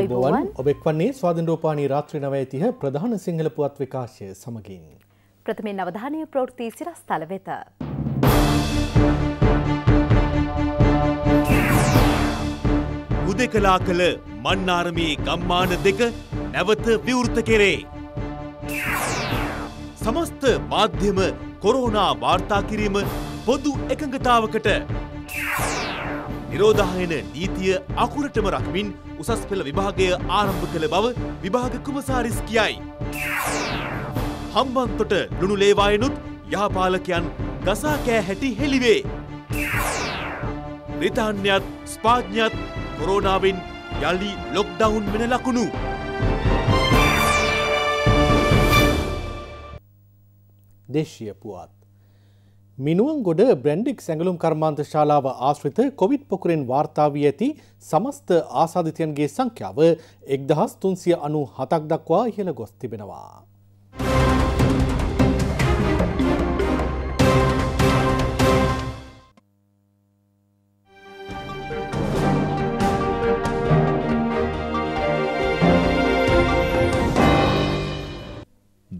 අයිබෝවන් ඔබෙක් වන්නේ ස්වාධන්ඩෝපානී රාත්‍රී නවඇතිහ ප්‍රධාන සිංහල පුවත් විකාශය සමගින්. ප්‍රථමෙන් අවධානය ප්‍රෘතිී සිරස් තල වෙත. උදෙකලා කළ මන්නාරමේ ගම්මාන දෙක නැවත විවෘත කෙරේ. සමස්ත මාධ්‍යම කොරෝනා වාර්තා කිරීම පොදු එකඟතාවකට. නිරෝධායන නීතිය අකුරටම රක්මින් උසස් පෙළ විභාගය ආරම්භ කළ බව විභාග කුමසාරිස් කියයි. හම්බන්තොට ලුණු ලේවායනුත් යහපාලකයන් ගසා කෑ හැටි හෙළිවේ. බ්‍රිතාන්‍යත් ස්පාඥත් කොරෝනාවෙන් යළි ලොක්ඩවුන් වෙන ලකුණු. දේශීය පුවත් මිනුවන්ගොඩ බ්‍රැන්ඩික් සැඟලුම් කර්මාන්ත ශාලාව ආශ්‍රිත කොවිඩ් පොකුරෙන් වාර්තාාවී ඇති සමස්ත ආසාධිතයන්ගේ සංඛ්‍යාව එක්දහස් තුන්සිය අනු හතක් දක්වා ඉහළ ගොස් තිබෙනවා.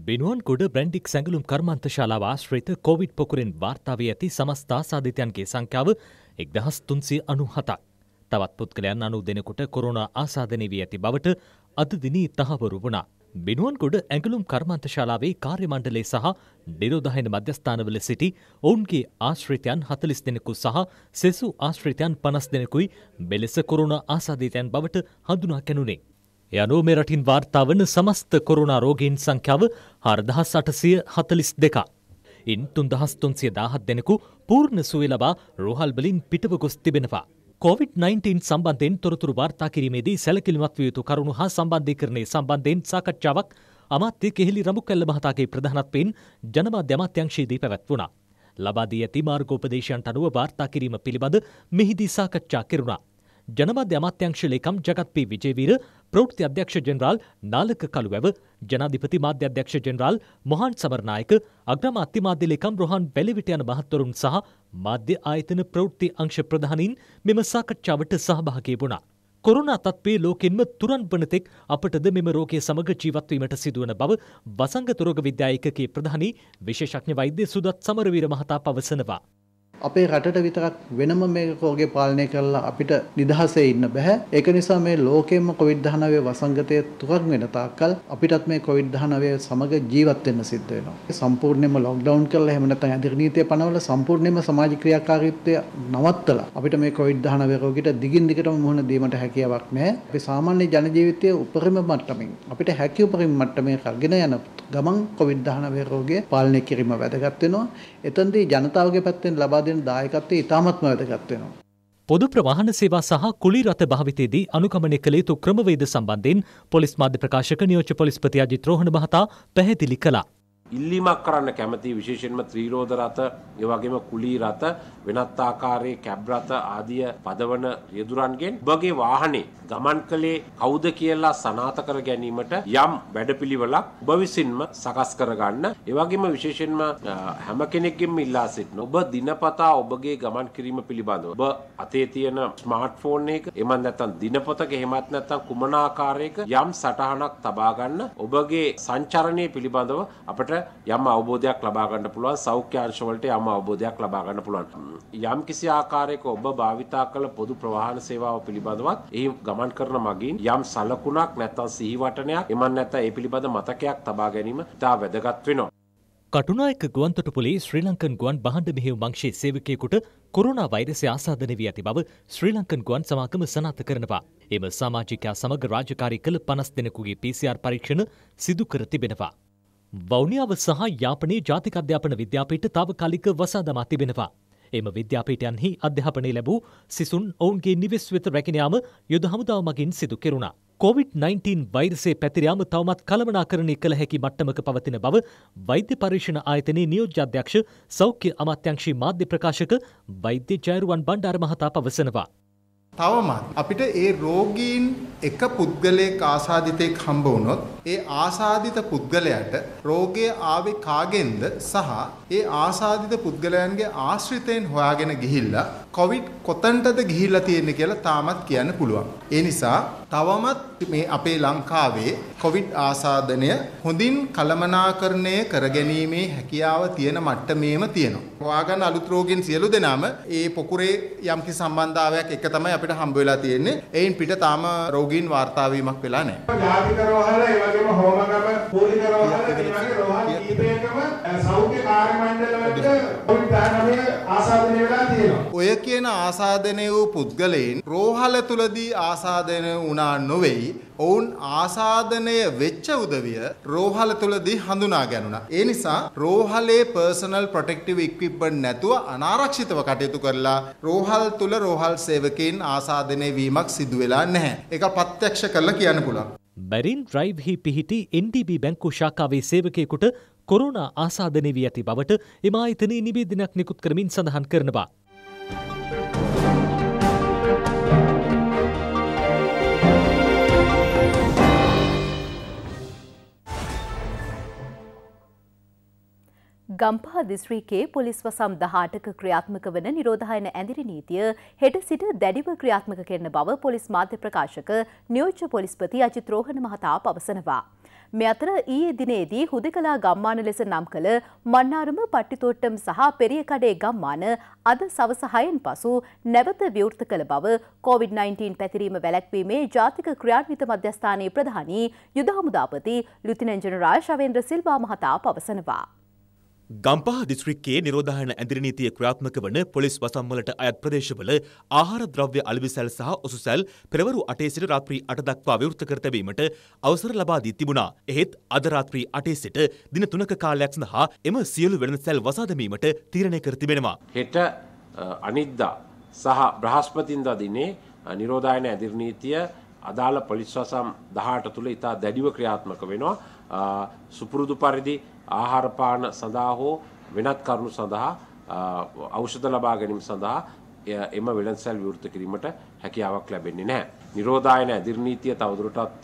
බිනුවන්කොඩ බ්‍රැන්ඩික් සැඟලුම් කර්මන්ත ශාලාව ආශ්‍රිත කොවිඩ් පොකුරෙන් වාර්තාාවී ඇති සමස්ථා සාධිතයන්ගේ සංඛ්‍යාව එක්දහස් තුන්සේ අනු හතක්. තවත් පුද්ගලයන් අනු දෙනකොට කොරුණ ආසාධනය වී ඇති බවට අදදිනී තහවරු වුණා. බිනුවන්කොඩ ඇඟලුම් කර්මන්ත ශාලාවේ කාර්යමණ්ඩලේ සහ නිරෝධහින මධ්‍යස්ථානවල සිටි ඔවුන්ගේ ආශ්‍රිතයන් හතලිස් දෙනෙකු සහ සෙසු ආශ්‍රිතයන් පනස් දෙනෙකුයි බෙලෙස කොරුණ ආසාධීතයන් බවට හඳුනා කැනුනේ. එය අනුව මෙරටින් වාර්තා වන සමස්ත කොරුණා රෝගීන් සංඛ්‍යාව හාරදහස් අටසය හතලිස් දෙකා. ඉන් තුන්දහස් තුන්සිය දාහත් දෙනෙකු පූර්ණ සුවය ලබා රෝහල් වලින් පිටව ගොස් තිබෙනවා. COVID-19 සම්බන්ධයෙන් තොරතුරු වාර්තා කිරීමේදී සැලකිලිමත් විය යුතු කරුණු හා සම්බන්ධීකරණය සම්බන්ධයෙන් සාකච්ඡාවක් අමාත්‍ය කෙහිලි රඹුකැල්ල මහතාගේ ප්‍රධානත්වයෙන් ජනමාධ්‍ය අමාත්‍යංශයේදී පැවැත්වුණා. ලබා දී ඇති මාර්ගෝපදේශයන්ට අනුව වාර්තා කිරීම පිළිබඳ මෙහිදී සාකච්ඡා කෙරුණා. ජනමාධ්‍ය අමාත්‍යංශ ලේකම් ජගත් පී විජේවීර ප්‍රෘත්ති අධ්‍යක්ෂ ජෙනරාල් නාලක කළුවැව ජනාධිපති මාධ්‍යධ්‍යක්ෂ ජෙනරාල් මොහන් සමරනායක අග්‍රමාත්‍ය මාධ්‍ය ලේකම් රොහන් බැලවිට යන මහත්වරුන් සහ මාධ්‍ය ආයතන ප්‍රවෘත්ති අංශ ප්‍රධානීන් මෙම සාකච්ඡාවට සහභාගී වුණා. කොරුණා තත්ත්වයේ ලෝකෙන්ම තුරන් වනතෙක් අපටද මෙම රෝගය සමග ජීවත්වීමට සිදුවන බව වසංගත රෝග විද්‍යා ඒකකයේ ප්‍රධානී විශේෂඥ වෛද්‍ය සුදත් සමරවීර මහතා පවසනවා. අපේ රටට විතරක් වෙනම මේ රෝගේ පාලනය කරලා අපිට නිදහසේ ඉන්න බෑ. ඒක නිසා මේ ලෝකෙම COVID-19 වසංගතය තුරක් වෙන තාක්කල් අපිටත් මේ COVID-19 සමග ජීවත් වෙන්න සිද්ධ වෙනවා. සම්පූර්ණයෙන්ම ලොක්ඩවුන් කරලා එහෙම නැත්නම් ඇඳිර නීතිය පනවලා සම්පූර්ණයෙන්ම සමාජ ක්‍රියාකාරීත්වය නවත්තලා අපිට මේ COVID-19 රෝගීට දිගින් දිගටම මුහුණ දීමට හැකියාවක් නැහැ. අපි සාමාන්‍ය ජන ජීවිතයේ උපරිම මට්ටමින් අපිට හැකි උපරිම මට්ටමේ රැගෙන යන ගමන් COVID-19 රෝගය පාලනය කිරීම වැදගත් වෙනවා. එතනදී ජනතාවගේ පැත්තෙන් ලබා දෙන දායකත්වය ඉතාමත්ම වැදගත් වෙනවා. පොදු ප්‍රවාහන සේවා සහ කුලි රථ භාවිතයේදී අනුගමනය කළ යුතු ක්‍රමවේද සම්බන්ධයෙන් පොලිස් මාධ්‍ය ප්‍රකාශක නියෝජ්‍ය පොලිස්පති අජිත් රෝහණ මහතා පැහැදිලි කළා. ඉල්ලීමක් කරන්න කැමති විශේෂෙන්ම ත්‍රීරෝධ රථ ඒවගේම කුලී රථ වෙනත් ආකාරයේ කැබ් රථ ආදිය පදවන රියදුරන්ගෙන් ඔබගේ වාහනේ ගමන් කළේ කවුද කියලා සනාථ කර ගැනීමට යම් වැඩපිළිවෙලක් ඔබ විසින්ම සකස් කරගන්න ඒවගේම විශේෂෙන්ම හැම කෙනෙක්ගෙම ඉල්ලා සිටින ඔබ දිනපතා ඔබගේ ගමන් කිරීම පිළිබඳව ඔබ අතේ තියෙන ස්මාර්ට්ෆෝන් එක එමන් නැත්නම් දිනපොතක එහෙමත් නැත්නම් කුමන ආකාරයක යම් සටහනක් තබා ගන්න ඔබගේ සංචරණය පිළිබඳව අපට යම් අවබෝධයක් ලබා ගන්න පුළුවන් සෞඛ්‍ය අංශවලට යම් අවබෝධයක් ලබා ගන්න පුළුවන් යම් කිසි ආකාරයක ඔබ භාවිතා කළ පොදු ප්‍රවාහන සේවාව පිළිබඳවත් එහි ගමන් කරන මගින් යම් සලකුණක් නැත්නම් සිහිවටනයක් එමන් නැත්නම් ඒ පිළිබඳ මතකයක් තබා ගැනීම ඉතා වැදගත් වෙනවා කටුනායක ගුවන්තොටුපොලේ ශ්‍රී ලංකන් ගුවන් බහඬ මෙහෙයුම් අංශයේ සේවකයෙකුට කොරුණා වෛරසය ආසාදනය වී ඇති බව ශ්‍රී ලංකන් ගුවන් සමාගම සනාථ කරනවා. එම සමාජිකයා සමග රාජකාරී කළ 50 දෙනෙකුගේ PCR පරීක්ෂණ සිදු කර තිබෙනවා. වෞනියාව සහ යාපනයේ ජාතික අධ්‍යාපන විද්‍යාපීට තාවකාලික වසාදමා තිබෙනවා. එම විද්‍යාපීටයන්හි අධ්‍යාපනය ලැබූ සිසුන් ඔවුන්ගේ නිවෙස් වෙත රැකෙනයාම යුද හමුදාව මගින් සිදු කෙරුණා. COVID-19 වෛරසේ පැතිරයාම තවමත් කළමනාකරණය කළ හැකි මට්ටමක පවතින බව වෛද්‍ය පරීක්ෂණ ආයතනයේ නියෝජ්‍යාධ්‍යක්ෂ සෞඛ්‍ය අමාත්‍යංශී මාධ්‍ය ප්‍රකාශක වෛද්‍ය ජයරුවන් බණ්ඩාර මහතා පවසනවා. තවමත් අපිට ඒ රෝගීන් එක පුද්ගලයෙක් ආසාධිතයෙක් හම්බ වුණොත් ඒ ආසාධිත පුද්ගලයාට රෝගය ආවේ කාගෙන්ද සහ ඒ ආසාධිත පුද්ගලයන්ගේ ආශ්‍රිතයෙන් හොයාගෙන ගිහිල්ලා කොවිඩ් කොතනටද ගිහිල්ලා තියෙන්නේ කියලා තාමත් කියන්න පුළුවන්. ඒ නිසා තවමත් මේ අපේ ලංකාවේ කොවිඩ් ආසාදනය හොඳින් කළමනාකරණය කරගැනීමේ හැකියාව තියෙන මට්ටමේම තියෙනවා. හොයාගන්න අලුත් රෝගීන් සියලු දෙනාම ඒ පොකුරේ යම්කි සම්බන්ධතාවයක් එක තමයි අපිට හම්බ වෙලා තියෙන්නේ. එයින් පිට තාම රෝගීන් වාර්තා වීමක් වෙලා නැහැ. ජාතික රෝහල ඒ වගේම හෝමගම පොලිස් රෝහල ඒ වගේ රෝහල් කීපයකම සෞඛ්‍ය කාර්ය මණ්ඩලවලට කොවිඩ් 19 ආසාදනය වෙලා තියෙනවා. ඔය කියන ආසාදනය වූ පුද්ගලයන් රෝහල තුලදී ආසාදනය වුණා නොවේයි. ඔවුන් ආසාදනය වෙච්ච උදවිය රෝහල තුලදී හඳුනා ගැනුණා. ඒ නිසා රෝහලේ personal protective equipment නැතුව අනාරක්ෂිතව කටයුතු කරලා රෝහල් තුල රෝහල් සේවකයන් ආසාදනය වීමක් සිදු වෙලා නැහැ. ඒක ප්‍රත්‍යක්ෂ කරලා කියන්න පුළුවන්. බැරින් ඩ්‍රයිව්හි පිහිටි NDB බැංකු ශාකාවේ සේවකයෙකුට කොරුණ ආසාධනය වී ඇති බවට එම අයිතනයේ නිවේදනයක් නිකුත් කරමින් සඳහන් කරනවා. ගම්පහ දිස්ත්‍රීකයේ පොලිස්ව සම්දහාටක ක්‍රියාත්මක වන නිරෝධායන ඇඳිරි නීතිය හෙට සිට දැඩිව ක්‍රියාත්මක කරන බව පොලිස් මාධ්‍ය ප්‍රකාශක නියෝජ්‍ය පොලිස්පති අජිත් රෝහණ මහතා පවසනවා. මෙ අතර ඊයේ දිනේදී හුදකලා ගම්මාන ලෙස නම් කළ මන්නාරම පට්ටිතෝට්ටම් සහ පෙරියකඩේ ගම්මාන අද සවස 6න් පසු නැවත විවෘත කළ බව COVID-19 පැතිරීම වැළැක්වීමේ ජාතික ක්‍රියාන්විත මධ්‍යස්ථානයේ ප්‍රධානී යුද හමුදාපති ලුතිනන් ජනරාල් ශවේන්ද්‍ර සිල්වා මහතා පවසනවා. ගම්පහ දිස්ත්‍රික්කයේ නිරෝධායන ඇඳිරි නීතිය ක්‍රියාත්මක වන පොලිස් වසම්වලට අයත් ප්‍රදේශවල ආහාර ද්‍රව්‍ය අලෙවිසැල් සහ ඔසුසැල් පෙරවරු 8 සිට රාත්‍රී 8 දක්වා විවෘත කර තැබීමට අවසර ලබා දී තිබුණා. එහෙත් අද රාත්‍රී 8 සිට දින 3ක කාලයක් සඳහා එම සියලු වෙළඳසැල් වසා දැමීමට තීරණය කර තිබෙනවා. හෙට අනිද්දා සහ බ්‍රහස්පතින්දා දිනේ නිරෝධායන ඇඳිරි නීතිය අදාළ පොලිස් වසම් 18 තුල ඉතා දැඩිව ක්‍රියාත්මක වෙනවා. සුපුරුදු පරිදි ආහාරපාන සඳහා හෝ වෙනත් කරුණු සඳහා ඖෂධ ලබා ගැනීම සඳහා එම වෙළඳසැල් විවෘත කිරීමට හැකියාවක් ලැබෙන්නේ නැහැ. නිරෝධායන ඇදිරිනීතිය තවදුරටත්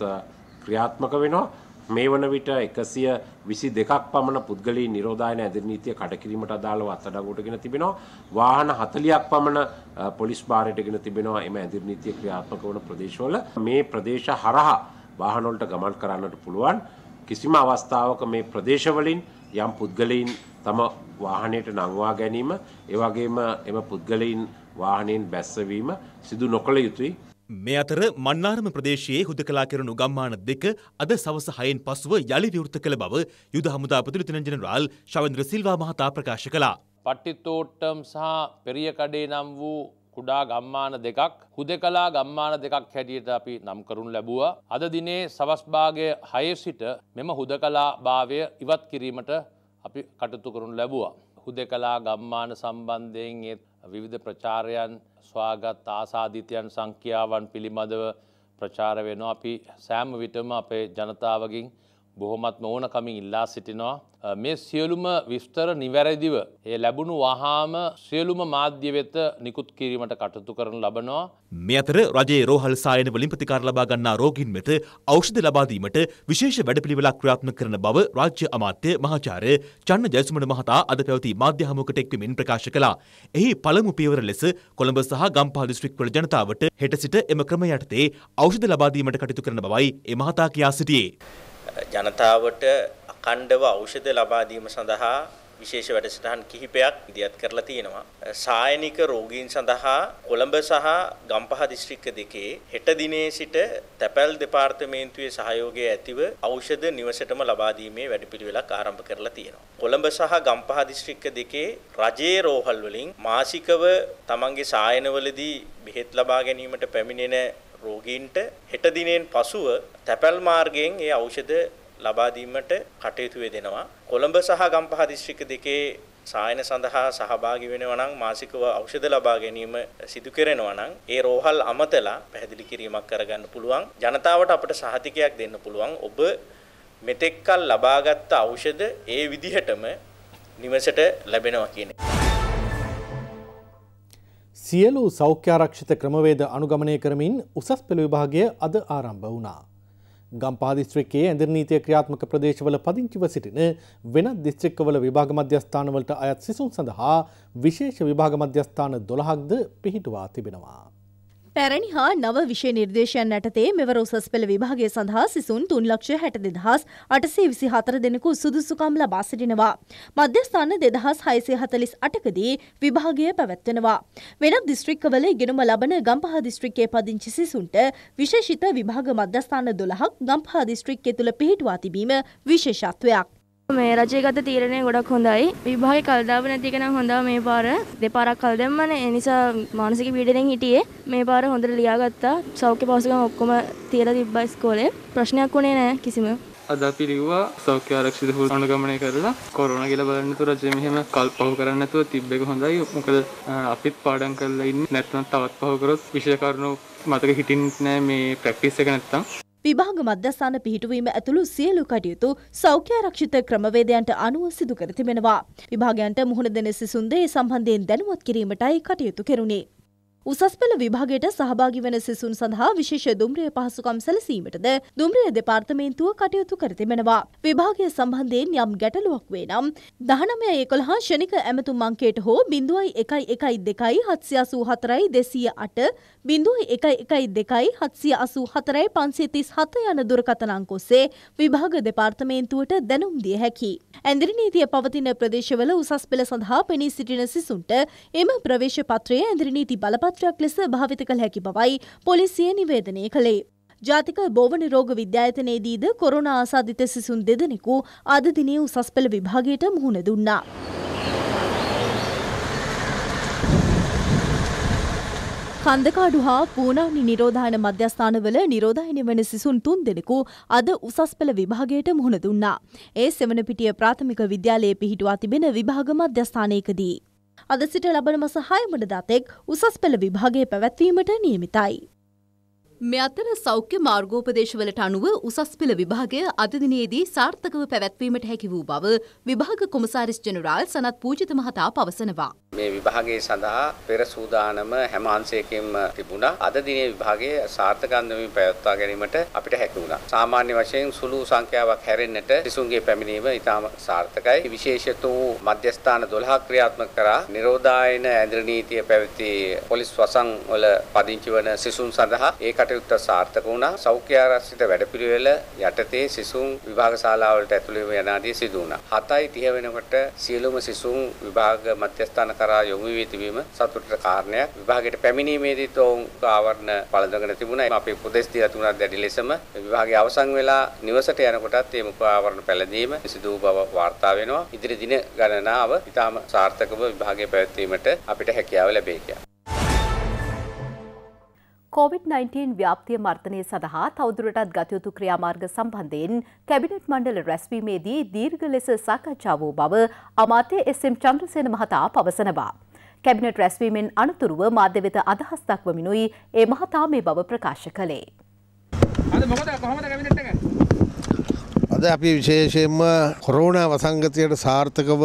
ක්‍රියාත්මක වෙනවා. මේ වන විට 122ක් පමණ පුද්ගලයන් නිරෝධායන ඇදිරිනීතිය කඩකිරීමට අදාළව අත්අඩංගුවටගෙන තිබෙනවා. වාහන 40ක් පමණ පොලිස් භාරයටගෙන තිබෙනවා එම ඇදිරිනීතිය ක්‍රියාත්මක වන ප්‍රදේශවල. මේ ප්‍රදේශ හරහා වාහන වලට ගමන් කරන්නට පුළුවන්. කිසිම අවස්ථාවක මේ ප්‍රදේශවලින් යම් පුද්ගලයින් තම වාහනයට නංවා ගැනීම එවගේම එම පුද්ගලයින් වාහනයෙන් බැස්සවීම සිදු නොකළ යුතුයි. මේ අතර මන්නාරම ප්‍රදේශයේ හුදකලා කරනු ගම්මාන දෙක අද සවස හයෙන් පසුව යළි විවෘත කළ බව යුද හමුදා ප්‍රතිනිධන ජනරාල් ශවන්ද්‍ර සිල්වා මහතා ප්‍රකාශ කළා. පට්ටිතෝට්ටම් සහ පෙරියකඩේ නම් වූ කුඩා ගම්මාන දෙකක් හුදෙකලා ගම්මාන දෙකක් හැටියට අපි නම් කරුණු ලැබුවා. අද දිනේ සවස්භාගය හය සිට මෙම හුදකලා භාවය ඉවත් කිරීමට අපි කටතු කරනු ලැබුවා. හුදෙකලා ගම්මාන සම්බන්ධයෙන් ඒත් විවිධ ප්‍රචාරයන් ස්වාගත් ආසාධිතයන් සංඛ්‍යාවන් පිළිබඳව ප්‍රචාර වෙනවා අපි සෑම විටම අපේ ජනතාවගින් බොහොමත් මෝනකමින් ඉල්ලා සිටිනවා. මේ සියලුම විස්තර නිවැරදිව. ඒ ලැබුණු වහාම සියලුම මාධ්‍ය වෙත නිකුත් කිරීමට කටතු කරන ලබනවා. මේ අතර රජයේ රෝහල් සායන වලින් ප්‍රතිකාර ලබා ගන්නා රෝගීන් වෙත ඖෂධ ලබා දීමට විශේෂ වැඩපිළිවෙලක් ක්‍රියාත්මක කරන බව රාජ්‍ය අමාත්‍ය මහාචාර්ය චන්න ජයසුමන මහතා අද පැවති මාධ්‍ය හමුවකට එක්වමින් ප්‍රකාශ කළා. එහි පළමු පියවර ලෙස කොළඹ සහ ගම්පහ දිස්ත්‍රික්වල ජනතාවට හෙට සිට එම ක්‍රම යටතේ ඖෂධ ලබා දීමට කටයුතු කරන බවයි ඒ මහතා කියා සිටියේ. ජනතාවට අඛණ්ඩව ඖෂධ ලබා දීම සඳහා විශේෂ වැඩසටහන් කිහිපයක් ඉදිරිපත් කරලා තියෙනවා. සායනික රෝගීන් සඳහා කොළඹ සහ ගම්පහ දිස්ත්‍රික්ක දෙකේ හෙට දිනේ සිට තැපැල් දෙපාර්තමේන්තුවේ සහයෝගය ඇතිව ඖෂධ නිවසටම ලබා දීමේ වැඩපිළිවෙලක් ආරම්භ කරලා තියෙනවා. කොළඹ සහ ගම්පහ දිස්ත්‍රික්ක දෙකේ රජයේ රෝහල් වලින් මාසිකව තමන්ගේ සායනවලදී බෙහෙත් ලබා ගැනීමට පැමිණෙන රෝගීන්ට හෙට දිනෙන් පසුව තැපැල් මාර්ගයෙන් ඒ ඖෂධ ලබා දීමට කටයුතු වෙදෙනවා. කොළඹ සහ ගම්පහ දිස්ත්‍රික්ක දෙකේ සායන සඳහා සහභාගී වෙනවා නම් මාසිකව ඖෂධ ලබා ගැනීම සිදු කරනවා නම් ඒ රෝහල් අමතලා පැහැදිලි කිරීමක් කරගන්න පුළුවන් ජනතාවට අපට සහතිකයක් දෙන්න පුළුවන් ඔබ මෙතෙක්කල් ලබාගත් ඖෂධ ඒ විදිහටම නිවසට ලැබෙනවා කියන එක සියලු සෞඛ්‍යාරක්ෂිත ක්‍රමවේද අනුගමනය කරමින් උසස් පෙළ විභාගය අද ආරම්භ වුණා. ගම්පා දිස්ත්‍රික්කයේ ඇඳිර් නීතිය ක්‍රියාත්මක ප්‍රදේශවල පදිංචිව සිටින වෙනත් දිස්ත්‍රික්කවල විභාග මධ්‍යස්ථානවලට අයත් සිසුන් සඳහා විශේෂ විභාග මධ්‍යස්ථාන 12ක්ද පිහිටුවා තිබෙනවා. පැරණි හා නව විෂය නිර්දේශයන් යටතේ මෙවර උසස් පෙළ විභාගය සඳහා සිසුන් තුන් ලක්ෂ හැට දෙදහස් අටසේ විසි හතර දෙනෙකු සුදුසුකම් ලබා සිටිනවා. මධ්‍යස්ථාන දෙදහස් හයිසේ හතලිස් අටකදී විභාගය පැවැත්වෙනවා. වෙනත් දිස්ත්‍රික්කවල ඉගෙනුම ලබන ගම්පහ දිස්ත්‍රික්කේ පදිංචි සිසුන්ට විශේෂිත විභාග මධ්‍යස්ථාන දොළහක් ගම්පහ දිස්ත්‍රික්කය තුළ පිහිටුවා තිබීම විශේෂත්වයක්. මේ රජය ගත තීරණය ගොඩක් හොඳයි. විභාගේ කල්දාව නැති එක නම් හොඳා මේ පාර. දෙපාරක් කල් දැම්මනේ. ඒ නිසා මානසික පීඩණයෙන් හිටියේ. මේ පාර හොඳට ලියාගත්තා. සෞඛ්‍ය පහසුකම් ඔක්කොම තියලා තිබ්බා ඉස්කෝලේ. ප්‍රශ්නයක් වුණේ නැහැ කිසිම. අද අපි ලිව්වා සෞඛ්‍ය ආරක්ෂිත හුරු අනුගමනය කරලා කොරෝනා කියලා බලන්න තු රජය මෙහෙම කල් පහු කරන්න නැතුව තිබ්බ එක හොඳයි. මොකද අපිත් පාඩම් කරලා ඉන්නේ නැත්නම් තවත් පහු කරොත් විශේෂ කරුණු මතක හිටින්නේ නැහැ මේ ප්‍රැක්ටිස් එක නැත්තම්. විභාග මධ්‍යස්ථාන පිහිටුවීම ඇතුළු සියලු කටයුතු සෞඛ්‍යාරක්ෂිත ක්‍රමවේදයන්ට අනුව සිදු කර තිබෙනවා. විභාගයන්ට මුහුණ දෙන සිසුන්ද ඒ සම්බන්ධයෙන් දැනුවත් කිරීමටයි කටයුතු කෙරුණේ. උසස් පෙළ විභාගයට සහභාගි වන සිසුන් සඳහා විශේෂ දුම්රිය පහසුකම් සැලසීමටද දුම්රිය දෙපාර්තමේන්තුව කටයුතු කර තිබෙනවා. විභාගය සම්බන්ධයෙන් යම් ගැටලුවක් වේ නම් දහනමය එකොළහ ෂණික ඇමතුම් අංකයට හෝ බිඳුවයි එකයි එකයි දෙකයි හත්සිය අසූ හතරයි දෙසීය අට බිඳුවයි එකයි එකයි දෙකයි හත්සිය අසූ හතරයි පන්සිතිස් හත යන දුරකතනංකොස්සේ විභාග දෙපාර්තමේන්තුවට දැනුම් දිය හැකි. ඇඳරි නීතිය පවතින ප්‍රදේශවල උසස් පෙළ සඳහා පෙනී සිටින සිසුන්ට එම ප්‍රවේශ පත්‍රය ඇඳරි නීති බලපත් පාත්‍රයක් ලෙස භාවිත කළ හැකි බවයි පොලිසිය නිවේදනය කළේ. ජාතික බෝවන රෝග විද්‍යායතනයේදීද කොරෝනා ආසාධිත සිසුන් දෙදෙනෙකු අද දිනේ උසස් පෙළ විභාගයට මුහුණ දුන්නා. කන්දකාඩු හා පූනානි නිරෝධායන මධ්‍යස්ථානවල නිරෝධායන වන සිසුන් තුන් දෙනෙකු අද උසස් පෙළ විභාගයට මුහුණ දුන්නා. ඒ සෙවනපිටිය ප්‍රාථමික විද්‍යාලයේ පිහිටුවා තිබෙන විභාග මධ්‍යස්ථානයකදී. අද සිට ලබන මස හයමට දතෙක් උසස් පෙළ විභාගය පැවැත්වීමට නියමිතයි. මෙ අතර සෞඛ්‍ය මාර්ගෝපදේශවලට අනුව උසස් පෙළ විභාගය අදදිනයේදී සාර්ථකව පැවැත්වීමට හැකි වූ බව විභාග කොමසාරිස් ජනරාල් සනත් පූජිත මහතා පවසනවා. මේ විභාගයේ සඳහා පෙර සූදානම හැම අංශයකින්ම තිබුණා. අද දිනේ විභාගයේ සාර්ථකන්දමින් පැවැත්වා ගැනීමට අපිට හැකි වුණා. සාමාන්‍ය වශයෙන් සුළු සංඛ්‍යාවක් හැරෙන්නට සිසුන්ගේ පැමිණීම ඉතාම සාර්ථකයි. විශේෂිත වූ මධ්‍යස්ථාන 12 ක්‍රියාත්මක කරා නිරෝධායන ඇඳිරි නීතිය පැවති පොලිස් වසන් වල පදිංචි වන සිසුන් සඳහා ඒ කටයුත්ත සාර්ථක වුණා. සෞඛ්‍ය ආරක්ෂිත වැඩපිළිවෙල යටතේ සිසුන් විභාග ශාලාවලට ඇතුළු වීම යනාදී සිදු වුණා. 7:30 වෙනකොට සියලුම සිසුන් විභාග මධ්‍යස්ථාන කරා යොමු වී තිබීම සතුටට කාරණයක්. විභාගයට පැමිණීමේදී තෝවුන්ක ආවරණ පළඳගෙන තිබුණා. අපි උපදෙස් දීලා තිබුණා දැඩි ලෙසම විභාගය අවසන් වෙලා නිවසට යනකොටත් මේ මුඛ ආවරණ පැළඳීම සිදු වූ බව වාර්තා වෙනවා. ඉදිරි දින ගණනාව ඉතාම සාර්ථකව විභාගය පැවැත්වීමට අපිට හැකියාව ලැබේ කියලා. කොවිD-19 ව්‍යාප්තිය මර්තනය සඳහා තවදුරටත් ගතයුතු ක්‍රියාමාර්ග සම්බන්ධයෙන් කැබිනට් මණ්ඩල රැස්වීමේදී දීර්ඝ ලෙස සාකච්ඡා වූ බව අමාත්‍ය එස්.එම්. චන්ද්‍රසේන මහතා පවසනවා. කැබිනට් රැස්වීමෙන් අනතුරුව මාධ්‍ය වෙත අදහස් දක්වමිනුයි ඒ මහතා මේ බව ප්‍රකාශ කළේ. අද මොකද කොහොමද කැබිනට් එක? අද අපි විශේෂයෙන්ම කොරෝණ වසංගතයට සාර්ථකව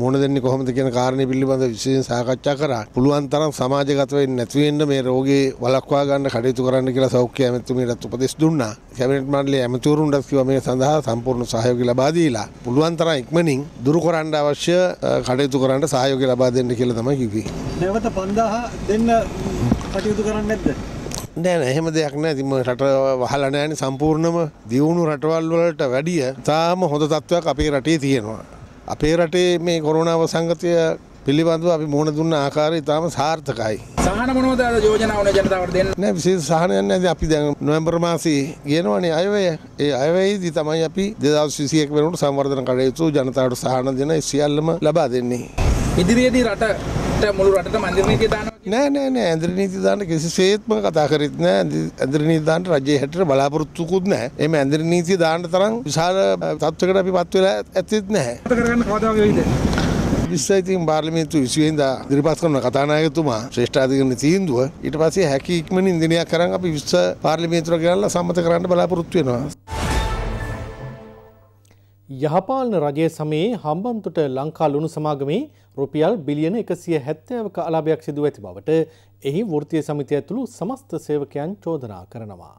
මුණ දෙන්නේ කොහොමද කියන කාරණය පිළිබඳ විශේෂයෙන් සාකච්ඡා කරා. පුළුවන් තරම් සමාජගත වෙන්නේ නැති වෙන්න මේ රෝගේ වළක්වා ගන්න කටයුතු කරන්න කියලා සෞඛ්‍ය ඇමතුමියටත් උපදෙස් දුන්නා. කැබිනට් මණ්ඩලයේ ඇමතිවරුන්ටත් කිව්වා මේ සඳහා සම්පූර්ණ සහයෝගය ලබා දීලා පුළුවන් තරම් ඉක්මනින් දුරු කරන්න අවශ්‍ය කටයුතු කරන්න සහයෝගය ලබා දෙන්න කියලා තමයි කිව්වේ. නැවත 5000 දෙන්න කටයුතු කරන්නේ නැද්ද? නෑ නෑ එහෙම දෙයක් නෑ ඉතින් රට වහලා නෑනේ සම්පූර්ණම දියුණු රටවල් වලට වැඩිය තාම හොඳ තත්ත්වයක් අපේ රටේ තියෙනවා අපේ රටේ මේ කොරෝනාව සංගතය පිළිබඳව අපි මුහුණ දුන්න ආකාරය ඉතාම සාර්ථකයි. සහන මොනවද අද යෝජනා වුණේ ජනතාවට දෙන්න? නෑ විශේෂ සහනයක් නැහැ. අපි දැන් නොවැම්බර් මාසේ ගෙනවනේ අයවැය. ඒ අයවැයේදී තමයි අපි 2021 වෙනකොට සංවර්ධන කටයුතු ජනතාවට සහන දෙන සියල්ලම ලබා දෙන්නේ. ඉදිරියේදී රටට මුළු රටට මන්දිරනීති දානවා නෑ නෑ නෑ ඇඳිරි නීති දාන්න කිසිසේත්ම කතා කරෙත් නෑ ඇඳිරි නීති දාන්න රජයේ හැටර බලාපොරොත්තුකුත් නෑ එimhe ඇඳිරි නීති දාන්න තරම් විශාල තත්වයකට අපි පත් වෙලා ඇත්තෙත් නැහැ කරගන්න කවදා වෙයිද විස්සයිතින් පාර්ලිමේන්තු විසිවෙන්ද දිරිපත් කරන කතානායකතුමා ශ්‍රේෂ්ඨාධිකරණ තීන්දුව ඊට පස්සේ හැකි ඉක්මනින් දිනයක් කරන් අපි විස්ස පාර්ලිමේන්තුවට ගෙනල්ලා සම්මත කරන්න බලාපොරොත්තු වෙනවා යහපාලන රජය සමයේ හම්බන්තොට ලංකා ලුණු සමාගමේ රුපියල් බිලියන එකසිය හැත්තෑවක අලාභයක් සිදුව ඇති බවට එහි වෘතිය සමිති ඇතුළු සමස්ත සේවකයන් චෝදනා කරනවා.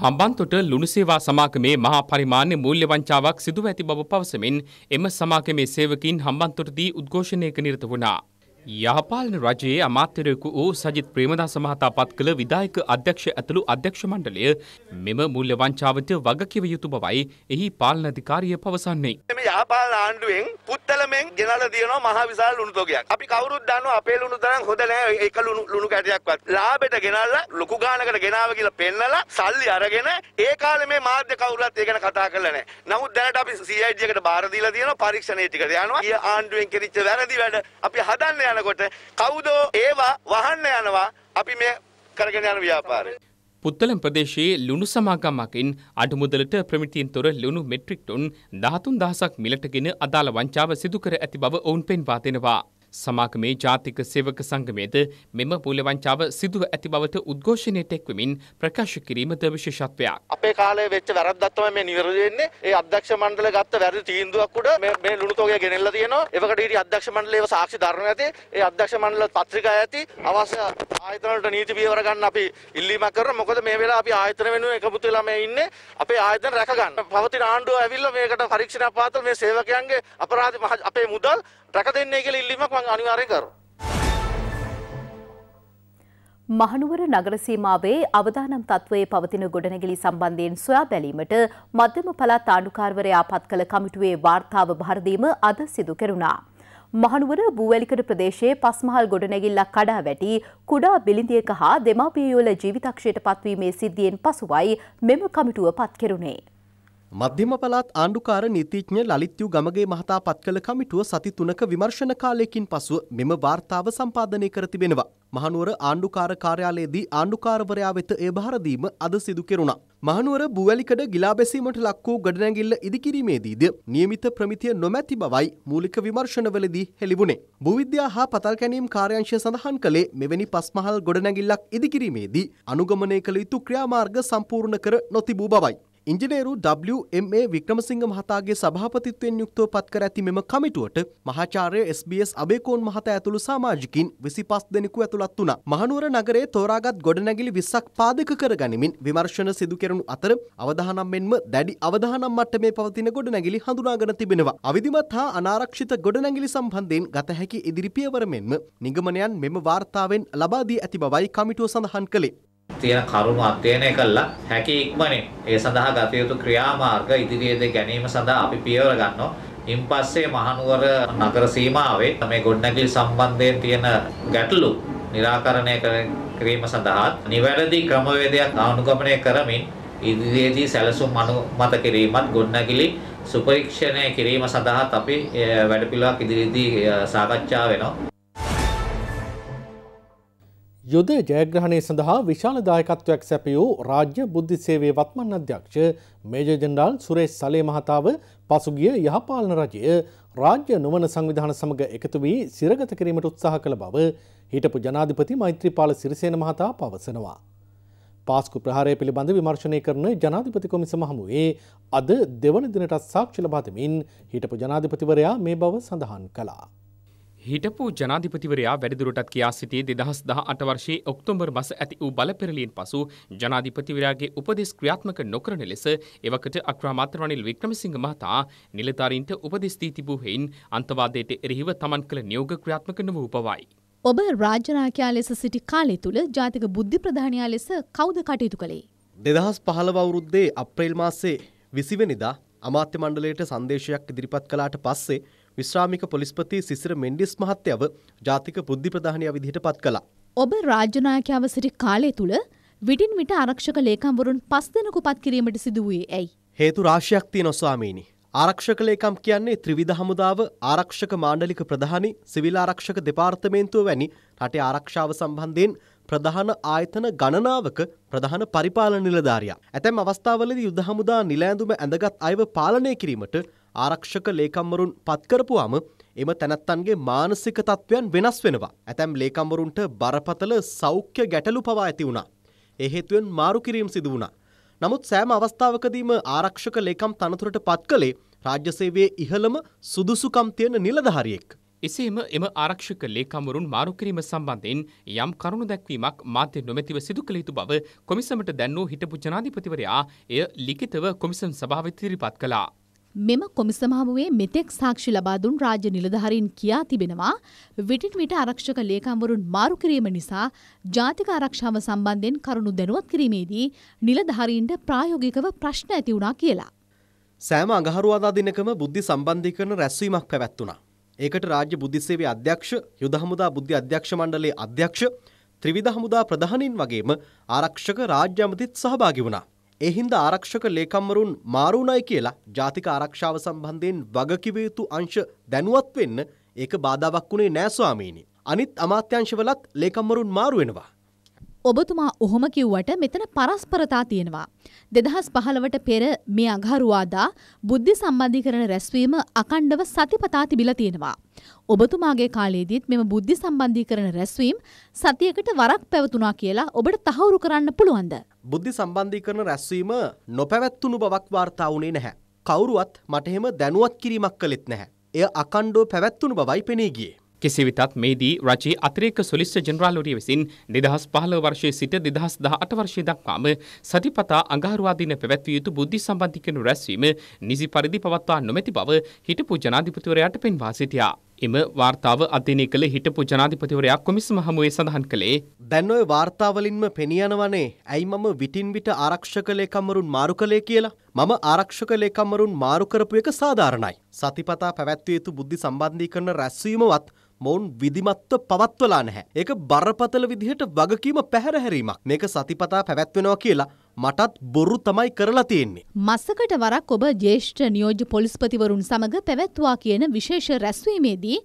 හම්බන්තොට ලුණු සේවා සමාගමේ මහා පරිමාණ්‍ය මූල්‍ය වංචාවක් සිදුව ඇති බව පවසමින් එම සමාගමේ සේවකින් හම්බන්තොටදී උද්ඝෝෂණයක නිරත වුණා. යහපාලන රජයේ අමාත්‍යරයකු වූ සජිත් ප්‍රේමදාස මහතා පත් කළ විධායක අධ්‍යක්ෂ ඇතුළු අධ්‍යක්ෂ මණ්ඩලය මෙම මුල්‍ය වංචාවට වගකිව යුතු බවයි එහි පාලන අධිකාරිය පවසන්නේ. මේ යහපාලන ආණ්ඩුවෙන් පුත්තලමෙන් ගෙනලා දිනනවා මහ විශාල ලුණු තොගයක්. අපි කවුරුත් දන්නවා අපේ ලුණු තරම් හොඳ නෑ ඒක ලුණු ලුණු කැටයක්වත්. ලාභෙට ගෙනල්ලා ලොකු ගානකට ගෙනාව කියලා පෙන්නලා සල්ලි අරගෙන ඒ කාලේ මේ මාධ්‍ය කවුරුත් ඒ ගැන කතා කරලා නෑ. නමුත් දැනට අපි CID එකට බාර දීලා තියෙනවා පරීක්ෂණයේ ටිකට යනවා. ආණ්ඩුවෙන් කෙරිච්ච වැරදි වැඩ අපි හදන්න යනවා. යනකොට කවුදෝ ඒවා වහන්න යනවා අපි මේ කරගෙන යන ව්‍යාපාරය. පුත්තලම් ප්‍රදේශයේ ලුණු සමාගමකින් අඩුමුදලට ප්‍රමිතියෙන් තොර ලුණු මෙට්‍රික් ටොන් 13000ක් මිලටගෙන අදාළ වංචාව සිදු කර ඇති බව ඔවුන් පෙන්වා දෙනවා. සමාගමේ ජාතික සේවක සංගමයද මෙම මූලවංචාව සිදුව ඇති බවට උද්ඝෝෂණයට එක්වමින් ප්‍රකාශ කිරීමද විශේෂත්වයක්. අපේ කාලේ වෙච්ච වැරද්දක් තමයි මේ නිවැරදි වෙන්නේ. ඒ අධ්‍යක්ෂ මණ්ඩල ගත්ත වැරදි තීන්දුවක් උඩ මේ මේ ලුණුතෝගය ගෙනෙල්ලා තියෙනවා. එවකට ඊට අධ්‍යක්ෂ මණ්ඩලය ඒව සාක්ෂි දරන ඇති. ඒ අධ්‍යක්ෂ මණ්ඩල පත්‍රිකා ඇති. අවශ්‍ය ආයතන වලට නීති පියවර ගන්න අපි ඉල්ලීමක් කරනවා. මොකද මේ වෙලාව අපි ආයතන වෙනුවෙන් එකමුතු වෙලා මේ ඉන්නේ. අපේ ආයතන රැක ගන්න. පවතින ආණ්ඩුව ඇවිල්ලා මේකට පරීක්ෂණ පාතල මේ සේවකයන්ගේ අපරාධ අපේ මුදල් රැක දෙන්නේ කියලා ඉල්ලීමක් මම අනිවාර්යෙන් කරනවා. මහනුවර නගර සීමාවේ අවදානම් තත්වයේ පවතින ගොඩනැගිලි සම්බන්ධයෙන් සොයා බැලීමට මධ්‍යම පළාත් ආණ්ඩුකාරවරයා පත් කළ කමිටුවේ වාර්තාව භාර අද සිදු කෙරුණා. මහනුවර බූවැලිකඩ ප්‍රදේශයේ පස්මහල් ගොඩනැගිල්ලක් කඩා වැටි කුඩා බිලිඳියක හා දෙමාපිය යෝල ජීවිතක්ෂයට පත්වීමේ සිද්ධියෙන් පසුවයි මෙම කමිටුව පත් කෙරුණේ. මධ්‍යම පළාත් ආණ්ඩුකාර නීතිඥ ලලිත්‍යු ගමගේ මහතා පත් කළ කමිටුව සති තුනක විමර්ශන කාලයකින් පසුව මෙම වාර්තාව සම්පාදනය කර තිබෙනවා. මහනුවර ආණ්ඩුකාර කාර්යාලයේදී ආණ්ඩුකාරවරයා වෙත ඒ භාර දීම අද සිදු කෙරුණා. මහනුවර බූවැලිකඩ ගිලා බැසීමට ලක් වූ ගොඩනැගිල්ල ඉදිකිරීමේදීද નિયમિત ප්‍රමිතිය නොමැති බවයි මූලික විමර්ශනවලදී හෙළිවුණේ. භූවිද්‍යා හා පතල් කැණීම් කාර්යාංශය සඳහන් කළේ මෙවැනි පස්මහල් ගොඩනැගිල්ලක් ඉදිකිරීමේදී අනුගමනය කළ යුතු ක්‍රියාමාර්ග සම්පූර්ණ කර නොතිබූ බවයි. ඉංජිනේරු WMA වික්‍රමසිංහ මහතාගේ සභාපතිත්වයෙන් යුක්තව පත්කර ඇති මෙම කමිටුවට මහාචාර්ය SBS අබේකෝන් මහතා ඇතුළු සමාජිකින් 25 දෙනෙකු ඇතුළත් වුණා. මහනුවර නගරයේ තෝරාගත් ගොඩනැගිලි 20ක් පාදක කරගනිමින් විමර්ශන සිදු කෙරෙනු අතර අවධානම් මෙන්ම දැඩි අවධානම් මට්ටමේ පවතින ගොඩනැගිලි හඳුනාගෙන තිබෙනවා. අවිධිමත් හා අනාරක්ෂිත ගොඩනැගිලි සම්බන්ධයෙන් ගත හැකි ඉදිරි පියවර මෙන්ම නිගමනයන් මෙම වාර්තාවෙන් ලබා දී ඇති බවයි කමිටුව සඳහන් කළේ. තියෙන කරුණු අධ්‍යයනය කළා හැකි ඉක්මනින් ඒ සඳහා ගත යුතු ක්‍රියාමාර්ග ඉදිරියේදී ගැනීම සඳහා අපි පියවර ගන්නවා. ඉන්පස්සේ මහනුවර නගර සීමාවේ මේ ගොඩනැගිලි සම්බන්ධයෙන් තියෙන ගැටලු निराකරණය කිරීම සඳහා නිවැරදි ක්‍රමවේදයක් අනුගමනය කරමින් ඉදිරියේදී සැලසුම් අනුමත කිරීමත් ගොඩනැගිලි සුපරීක්ෂණය කිරීම සඳහාත් අපි වැඩපිළිවෙලක් ඉදිරියේදී සාකච්ඡා වෙනවා. යුද ජයග්‍රහණය සඳහා විශාල දායකත්වයක් සැපියූ රාජ්‍ය බුද්ධි සේවේ වත්මන් අධ්‍යක්ෂ මේජර් ජෙනරාල් සුරේෂ් සලේ මහතාව පසුගිය යහපාලන රජය රාජ්‍ය නොවන සංවිධාන සමඟ එකතු වී සිරගත කිරීමට උත්සාහ කළ බව හිටපු ජනාධිපති මෛත්‍රීපාල සිරිසේන මහතා පවසනවා. පාස්කු ප්‍රහාරය පිළිබඳ විමර්ශනය කරන ජනාධිපති කොමිසම හමුවේ අද දෙවන දිනටත් සාක්ෂි ලබාතමින් හිටපු ජනාධිපතිවරයා මේ බව සඳහන් කළා. හිටපු ජනාධිපතිවරයා වැඩිදුරටත් කියා සිටියේ දෙදහස් දහ අට වර්ෂයේ ඔක්තෝබර් මස ඇති වූ බලපෙරලියෙන් පසු ජනාධිපතිවරයාගේ උපදෙස් ක්‍රියාත්මක නොකරන ලෙස එවකට අක්‍රාමාත්‍ය රනිල් වික්‍රමසිංහ මහතා නිලධාරීන්ට උපදෙස් දී තිබූ හේයින් අන්තවාදයට එරෙහිව තමන් කළ නියෝග ක්‍රියාත්මක නොවූ බවයි. ඔබ රාජනායකයා ලෙස සිටි කාලය තුළ ජාතික බුද්ධි ප්‍රධානයා ලෙස කවුද කටයුතු කළේ? දෙදහස් පහළව අවුරුද්දේ අප්‍රේල් මාසේ විසිවනිදා අමාත්‍ය මණ්ඩලයට සංදේශයක් ඉදිරිපත් කළාට පස්සේ විශ්‍රාමික පොලිස්පති සිසිර මෙන්ඩිස් මහත්තයව ජාතික බුද්ධි ප්‍රධානය විදිහට පත් කළා. ඔබ රාජ්‍යනායකයාව සිටි කාලය තුළ විටින් විට ආරක්ෂක ලේකම්වරුන් පස් දෙනෙකු පත් කිරීමට සිදු වූයේ ඇයි? හේතු රාශියක් තියෙනවා ස්වාමීනි. ආරක්ෂක ලේකම් කියන්නේ ත්‍රිවිධ හමුදාව, ආරක්ෂක මාණ්ඩලික ප්‍රධානි, සිවිල් ආරක්ෂක දෙපාර්තමේන්තුව වැනි රටේ ආරක්ෂාව සම්බන්ධයෙන් ප්‍රධාන ආයතන ගණනාවක ප්‍රධාන පරිපාලන නිලධාරියා. ඇතැම් අවස්ථාවලදී යුද හමුදා නිලෑඳුම ඇඳගත් අයව පාලනය කිරීමට ආරක්ෂක ලේකම්වරුන් පත්කරපුවාම එම තැනැත්තන්ගේ මානසික තත්ත්වයන් වෙනස් වෙනවා. ඇතැම් ලේකම්වරුන්ට බරපතල සෞඛ්‍ය ගැටලු පවා ඇති වුණා. ඒ හේතුවෙන් මාරු කිරීම සිදු වුණා. නමුත් සෑම අවස්ථාවකදීම ආරක්ෂක ලේකම් තනතුරට පත් කළේ රාජ්‍ය සේවයේ ඉහළම සුදුසුකම් තියෙන නිලධාරියෙක්. එසේම එම ආරක්ෂක ලේකම්වරුන් මාරු කිරීම සම්බන්ධයෙන් යම් කරුණු දැක්වීමක් මාධ්‍ය නොමැතිව සිදු කළ යුතු බව කොමිසමට දැන් වූ හිටපු ජනාධිපතිවරයා එය ලිඛිතව කොමිසම් සභාවේ ඉදිරිපත් කළා. මෙම කොමිසම හමුවේ මෙතෙක් සාක්ෂි ලබා දුන් රාජ්‍ය නිලධාරීන් කියා තිබෙනවා විටින් විට ආරක්ෂක ලේකම්වරුන් මාරු කිරීම නිසා ජාතික ආරක්ෂාව සම්බන්ධයෙන් කරුණු දැනුවත් කිරීමේදී නිලධාරීන්ට ප්‍රායෝගිකව ප්‍රශ්න ඇති වුණා කියලා. සෑම අඟහරුවාදා දිනකම බුද්ධි සම්බන්ධීකරණ රැස්වීමක් පැවැත්වුණා. ඒකට රාජ්‍ය බුද්ධිසේවේ අධ්‍යක්ෂ, යුද හමුදා බුද්ධි අධ්‍යක්ෂ මණ්ඩලයේ අධ්‍යක්ෂ, ත්‍රිවිධ හමුදා ප්‍රධානීන් වගේම ආරක්ෂක රාජ්‍ය අමතිත් සහභාගී වුණා. එහින්ද ආරක්ෂක ලේකම්වරුන් මාරුණයි කියලා ජාතික ආරක්ෂාව සම්බන්ධයෙන් වගකිව යුතු අංශ දැනුවත් වෙන්න ඒක බාධාවක් වුණේ නෑ ස්වාමීනි. අනිත් අමාත්‍යංශවලත් ලේකම්වරුන් මාරු වෙනවා. ඔබතුමා ඔහොම කිව්වට මෙතන පරස්පරතා තියෙනවා. දෙදහස් පහළවට පෙර මේ අගහරුවාදා බුද්ධි සම්බන්ධීකරණ රැස්වීම අකණ්ඩව සතිපතා තිබිලා තියෙනවා. ඔබතුමාගේ කාලයේදීත් මෙම බුද්ධි සම්බන්ධීකරණ රැස්වීම සතියකට වරක් පැවතුනා කියලා ඔබට තහවුරු කරන්න පුළුවන්ද? බුද්ධි සම්බන්ධීකරණ රැස්වීම නොපැවැත්තුණු බවක් වාර්තා වුණේ නැහැ. කවුරුවත් මට එහෙම දැනුවත් කිරීමක් කළෙත් නැහැ. එය අකණ්ඩව පැවැත්තුණු බවයි පෙනී ගියේ. කෙසේ වෙතත් මේදී රජයේ අතිරේක සොලිස්ටර් ජෙනරාල්වරිය විසින් 2015 වර්ෂයේ සිට 2018 වර්ෂය දක්වාම සතිපතා අඟහරුවා දින පැවැත්විය යුතු බුද්ධි සම්බන්ධිකනු රැස්වීම නිසි පරිදි පවත්වා නොමැති බව හිටපු ජනාධිපතිවරයාට පෙන්වා සිටියා. එම වාර්තාව අධ්‍යයනය කළ හිටපු ජනාධිපතිවරයා කොමිසම හමුවේ සඳහන් කළේ දැන් ඔය වාර්තාවලින්ම පෙනියනවනේ ඇයි මම විටින් විට ආරක්ෂක ලේකම්වරුන් මාරු කළේ කියලා මම ආරක්ෂක ලේකම්වරුන් මාරු කරපු එක සාධාරණයි. සතිපතා පැවැත්විය යුතු බුද්ධි සම්බන්ධීකරණ රැස්වීමවත් මොවුන් විධිමත්ව පවත්වලා නැහැ. ඒක බරපතල විදිහට වගකීම පැහැරහැරීමක්. මේක සතිපතා පැවැත්වෙනවා කියලා මටත් බොරු තමයි කරලා තියෙන්නේ. මසකට වරක් ඔබ ජ්‍යෙෂ්ඨ නියෝජ්‍ය පොලිස්පතිවරුන් සමග පැවැත්වා කියන විශේෂ රැස්වීමේදී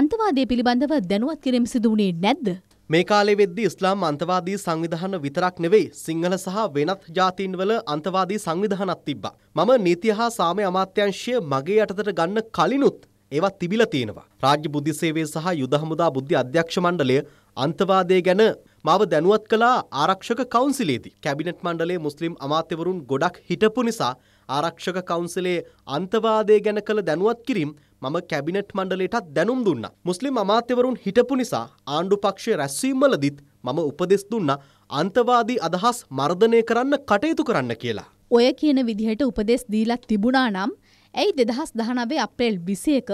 අන්තවාදය පිළිබඳව දැනුවත් කිරීම සිදු වුණේ නැද්ද? මේ කාලේ වෙද්දී ඉස්ලාම් අන්තවාදී සංවිධාන විතරක් නෙවෙයි සිංහල සහ වෙනත් ජාතීන්වල අන්තවාදී සංවිධානක් තිබ්බා. මම නීතිය හා සාමය අමාත්‍යංශය මගේ යටතට ගන්න කලිනුත් ඒවා තිබිලා තියෙනවා. රාජ්‍ය බුද්ධි සේවය සහ යුද හමුදා බුද්ධි අධ්‍යක්ෂ මණ්ඩලය අන්තවාදය ගැන මාව දැනුවත් කළා ආරක්ෂක කවුන්සිලේදී. කැබිනට් මණ්ඩලයේ මුස්ලිම් අමාත්‍යවරුන් ගොඩක් හිටපු නිසා ආරක්ෂක කවුන්සිලේ අන්තවාදය ගැන කළ දැනුවත් කිරීම මම කැබිනට් මණ්ඩලයටත් දැනුම් දුන්නා. මුස්ලිම් අමාත්‍යවරුන් හිටපු නිසා ආණ්ඩු පක්ෂයේ රැස්වීම්වලදීත් මම උපදෙස් දුන්නා අන්තවාදී අදහස් මර්ධනය කරන්න කටයුතු කරන්න කියලා. ඔය කියන විදිහට උපදෙස් දීලා තිබුණා නම් ඇයි දෙදහස් දහනබේ අප්‍රේල් විසියක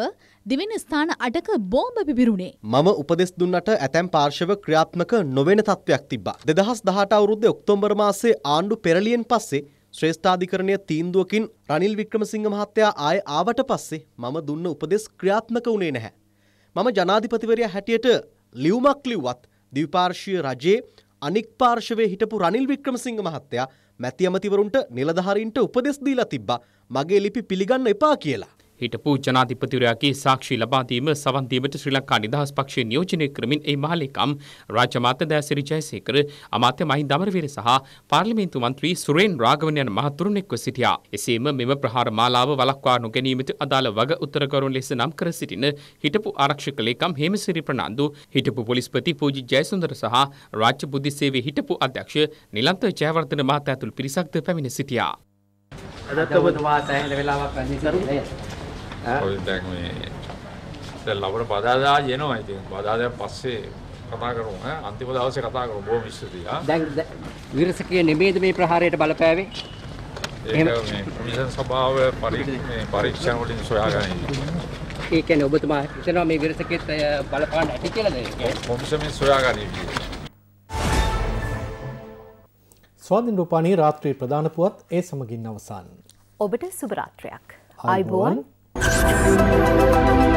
දෙවෙන ස්ථාන අටක බෝම්බ පිපිරුණේ. මම උපදෙස් දුන්නට ඇතැම් පාර්ශව ක්‍රියාත්මක නොවෙන තත්ත්වයක් තිබා. දෙදහස් දහට අවුරුද්ද ඔක්තෝම්බර් මාසේ ආණ්ඩු පෙරලියෙන් පස්සේ ශ්‍රේෂ්ඨාධිකරණය තීන්දුවකින් රනිල් වික්‍රමසිංහ මහත්තයා ආය ආවට පස්සේ මම දුන්න උපදෙස් ක්‍රියාත්මක වුණේ නැහැ. මම ජනාධිපතිවරයා හැටියට ලියුමක් ලිව්වත් ද්විපාර්ශීය රජයේ අනික් පාර්ශවයේ හිටපු රනිල් වික්‍රමසිංහ මහත්තයා මැති අමතිවරුන්ට නිලධාරීන්ට උපදෙස් දීලා තිබ්බා. මගේ ලිපි පිළිගන්න එපා කියලා. හිටපු ජනාධිපතිවරයාගේ සාක්ෂි ලබාදීම සවන්දීමට ශ්‍රී ලංකා නිදහස් පක්ෂය නියෝජනය කරමින් ඒ මහලේකම් රාජමාත දෑසිරි ජයසේකර අමාත්‍ය මහින්ද අමරවීර සහ පාර්ලිමේන්තු මන්ත්‍රී සුරේන් රාඝවන් යන මහතුරුන් එක්ව සිටියා. එසේම මෙම ප්‍රහාර මාලාව වළක්වා නොගැනීමට අදාළ වග උත්තර කරුණු ලෙස නම් කර සිටින හිටපු ආරක්ෂක ලේකම් හේමසිරි ප්‍රනාන්දු හිටපු පොලිස්පති පූජි ජයසුන්දර සහ රාජ්‍ය බුද්ධි සේවයේ හිටපු අධ්‍යක්ෂ නිලන්ත ජයවර්ධන මහතා ඇතුළු පිරිසක්ද පැමිණ සිටියා. අදත් ඔබතුමා සෑහෙන වෙලාවක් රජයේ සිටියා. දැන් මේ දැන් ලබන බදාදා යනවා ඉතින් බදාදා පස්සේ කතා කරමු ඈ අන්තිම දවසේ කතා කරමු බොහොම ස්තුතියි ආ. දැන් විරසකයේ නෙමෙයිද මේ ප්‍රහාරයට බලපෑවේ? ඒක මේ කොමිෂන් සභාව පරීක්ෂණ වලින් සොයාගන්නේ. ඒ කියන්නේ ඔබතුමා හිතනවා මේ විරසකයේ බලපාන්න ඇති කියලාද? කොමිෂන් මේ සොයාගන්නේ. ස්වාධින් රූපානී රාත්‍රී ප්‍රධානපුවත් ඒ සමගින් අවසන්. ඔබට සුභරාත්‍රයක්. අයිබෝන්. Thank you.